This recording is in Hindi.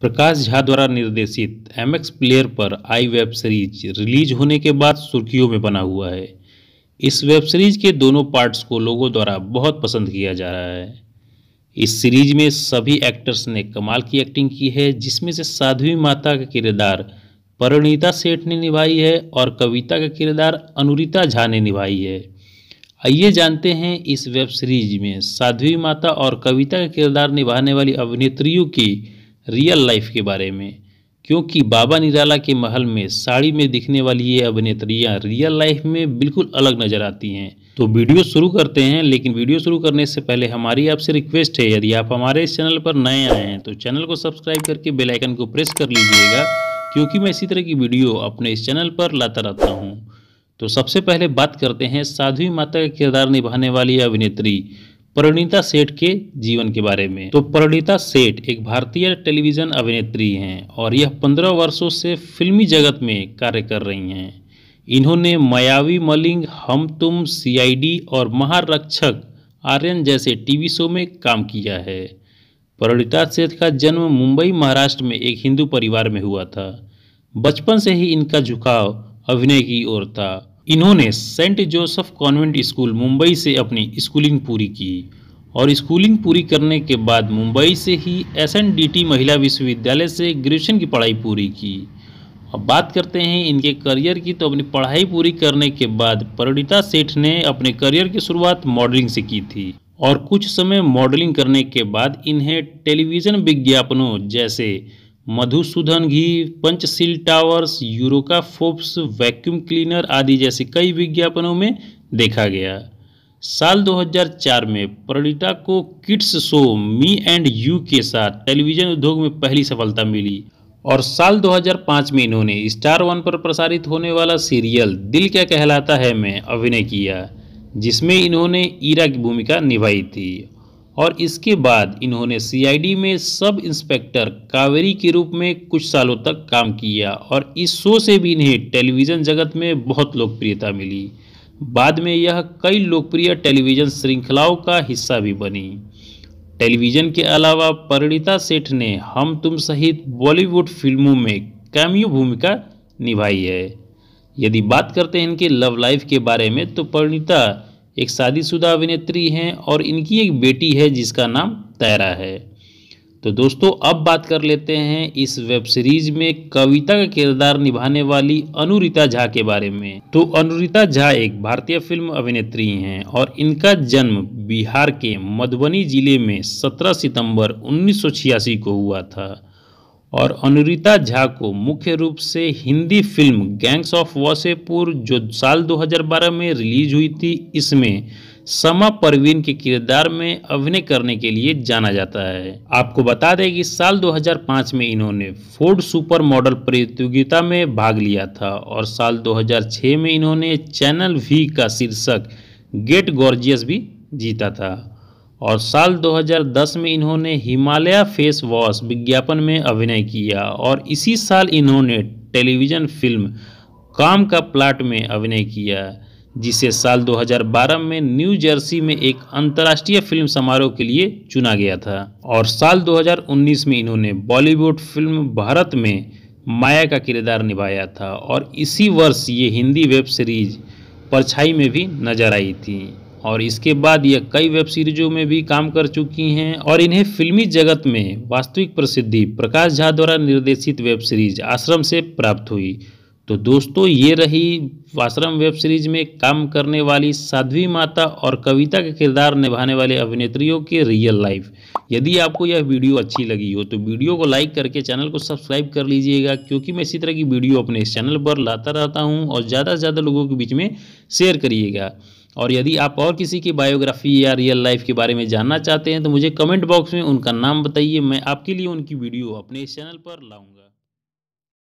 प्रकाश झा द्वारा निर्देशित एम एक्स प्लेयर पर आई वेब सीरीज रिलीज होने के बाद सुर्खियों में बना हुआ है इस वेब सीरीज के दोनों पार्ट्स को लोगों द्वारा बहुत पसंद किया जा रहा है इस सीरीज में सभी एक्टर्स ने कमाल की एक्टिंग की है जिसमें से साध्वी माता का किरदार परिणीता सेठ ने निभाई है और कविता का किरदार अनुरीता झा ने निभाई है आइए जानते हैं इस वेब सीरीज में साध्वी माता और कविता का किरदार निभाने वाली अभिनेत्रियों की रियल लाइफ के बारे में क्योंकि बाबा निराला के महल में साड़ी में दिखने वाली ये अभिनेत्रियाँ रियल लाइफ में बिल्कुल अलग नज़र आती हैं तो वीडियो शुरू करते हैं लेकिन वीडियो शुरू करने से पहले हमारी आपसे रिक्वेस्ट है यदि आप हमारे इस चैनल पर नए आए हैं तो चैनल को सब्सक्राइब करके बेलाइकन को प्रेस कर लीजिएगा क्योंकि मैं इसी तरह की वीडियो अपने इस चैनल पर लाता रहता हूँ तो सबसे पहले बात करते हैं साध्वी माता का किरदार निभाने वाली अभिनेत्री परिणीता सेठ के जीवन के बारे में तो परिणीता सेठ एक भारतीय टेलीविजन अभिनेत्री हैं और यह पंद्रह वर्षों से फिल्मी जगत में कार्य कर रही हैं इन्होंने मायावी मलिंग हम तुम सीआईडी और महारक्षक आर्यन जैसे टीवी शो में काम किया है परिणीता सेठ का जन्म मुंबई महाराष्ट्र में एक हिंदू परिवार में हुआ था बचपन से ही इनका झुकाव अभिनय की ओर था इन्होंने saint Joseph convent school Mumbai से अपनी स्कूलिंग पूरी की और स्कूलिंग पूरी करने के बाद मुंबई से ही एसएनडीटी महिला विश्वविद्यालय से ग्रेजुएशन की पढ़ाई पूरी की अब बात करते हैं इनके करियर की तो अपनी पढ़ाई पूरी करने के बाद परिणिता सेठ ने अपने करियर की शुरुआत मॉडलिंग से की थी और कुछ समय मॉडलिंग करने के बाद इन्हें टेलीविज़न विज्ञापनों जैसे Madhusudan ghee Panchsheel towers Eureka Forbes vacuum cleaner आदि जैसे कई विज्ञापनों में देखा गया साल 2004 में प्रणीता को kids show me and you के साथ टेलीविजन उद्योग में पहली सफलता मिली और साल 2005 में इन्होंने स्टार वन पर प्रसारित होने वाला सीरियल दिल क्या कहलाता है में अभिनय किया जिसमें इन्होंने ईरा की भूमिका निभाई थी और इसके बाद इन्होंने सीआईडी में सब इंस्पेक्टर कावेरी के रूप में कुछ सालों तक काम किया और इस शो से भी इन्हें टेलीविज़न जगत में बहुत लोकप्रियता मिली बाद में यह कई लोकप्रिय टेलीविज़न श्रृंखलाओं का हिस्सा भी बनी टेलीविज़न के अलावा परिणीता सेठ ने हम तुम सहित बॉलीवुड फिल्मों में कैमियो भूमिका निभाई है यदि बात करते हैं इनके लव लाइफ के बारे में तो परिणीता एक शादीशुदा अभिनेत्री हैं और इनकी एक बेटी है जिसका नाम तैरा है तो दोस्तों अब बात कर लेते हैं इस वेब सीरीज में कविता का किरदार निभाने वाली अनुरिता झा के बारे में तो अनुरिता झा एक भारतीय फिल्म अभिनेत्री हैं और इनका जन्म बिहार के मधुबनी जिले में 17 सितंबर उन्नीस को हुआ था और अनुरीता झा को मुख्य रूप से Hindi film gangs of Wasseypur जो साल 2012 में रिलीज हुई थी इसमें समा परवीन के किरदार में अभिनय करने के लिए जाना जाता है आपको बता दें कि साल 2005 में इन्होंने फोर्ड सुपर मॉडल प्रतियोगिता में भाग लिया था और साल 2006 में इन्होंने चैनल वी का शीर्षक गेट गॉर्जियस भी जीता था और साल 2010 में इन्होंने हिमालय फेस वॉश विज्ञापन में अभिनय किया और इसी साल इन्होंने टेलीविज़न फिल्म काम का प्लाट में अभिनय किया जिसे साल 2012 में न्यू जर्सी में एक अंतर्राष्ट्रीय फिल्म समारोह के लिए चुना गया था और साल 2019 में इन्होंने बॉलीवुड फिल्म भारत में माया का किरदार निभाया था और इसी वर्ष ये हिंदी वेब सीरीज परछाई में भी नजर आई थी और इसके बाद यह कई वेब सीरीजों में भी काम कर चुकी हैं और इन्हें फिल्मी जगत में वास्तविक प्रसिद्धि प्रकाश झा द्वारा निर्देशित वेब सीरीज आश्रम से प्राप्त हुई तो दोस्तों ये रही आश्रम वेब सीरीज में काम करने वाली साध्वी माता और कविता के किरदार निभाने वाले अभिनेत्रियों के रियल लाइफ यदि आपको यह वीडियो अच्छी लगी हो तो वीडियो को लाइक करके चैनल को सब्सक्राइब कर लीजिएगा क्योंकि मैं इसी तरह की वीडियो अपने इस चैनल पर लाता रहता हूँ और ज़्यादा से ज़्यादा लोगों के बीच में शेयर करिएगा और यदि आप और किसी की बायोग्राफी या रियल लाइफ के बारे में जानना चाहते हैं तो मुझे कमेंट बॉक्स में उनका नाम बताइए मैं आपके लिए उनकी वीडियो अपने इस चैनल पर लाऊंगा